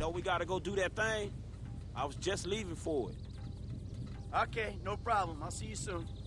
know we gotta go do that thing? I was just leaving for it. Okay, no problem. I'll see you soon.